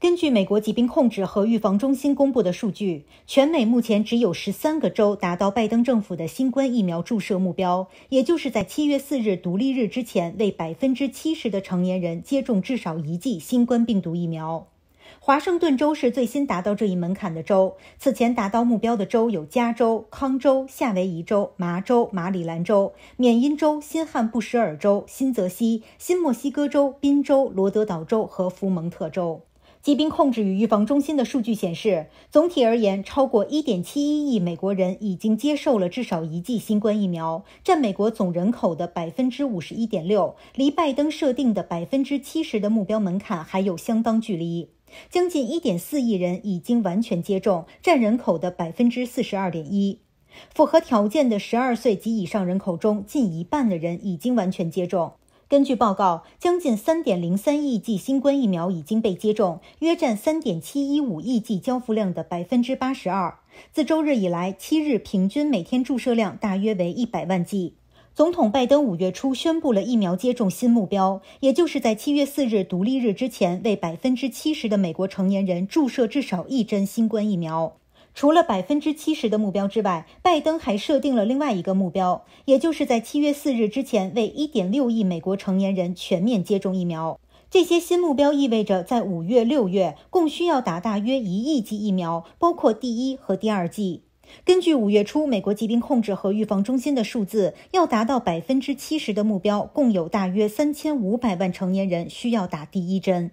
根据美国疾病控制和预防中心公布的数据，全美目前只有十三个州达到拜登政府的新冠疫苗注射目标，也就是在七月四日独立日之前为百分之七十的成年人接种至少一剂新冠病毒疫苗。华盛顿州是最新达到这一门槛的州。此前达到目标的州有加州、康州、夏威夷州、麻州、马里兰州、缅因州、新罕布什尔州、新泽西、新墨西哥州、宾州、罗德岛州和福蒙特州。疾病控制与预防中心的数据显示，总体而言，超过1.71亿美国人已经接受了至少一剂新冠疫苗，占美国总人口的51.6%，离拜登设定的70%的目标门槛还有相当距离。将近1.4亿人已经完全接种，占人口的42.1%。符合条件的12岁及以上人口中，近一半的人已经完全接种。根据报告，将近三点零三亿剂新冠疫苗已经被接种，约占三点七一五亿剂交付量的百分之八十二。自周日以来，七日平均每天注射量大约为一百万剂。总统拜登五月初宣布了疫苗接种新目标，也就是在七月四日独立日之前，为百分之七十的美国成年人注射至少一针新冠疫苗。除了百分之七十的目标之外，拜登还设定了另外一个目标，也就是在七月四日之前为一点六亿美国成年人全面接种疫苗。这些新目标意味着在五月、六月共需要打大约一亿剂疫苗，包括第一和第二剂。根据五月初美国疾病控制和预防中心的数字，要达到百分之七十的目标，共有大约三千五百万成年人需要打第一针。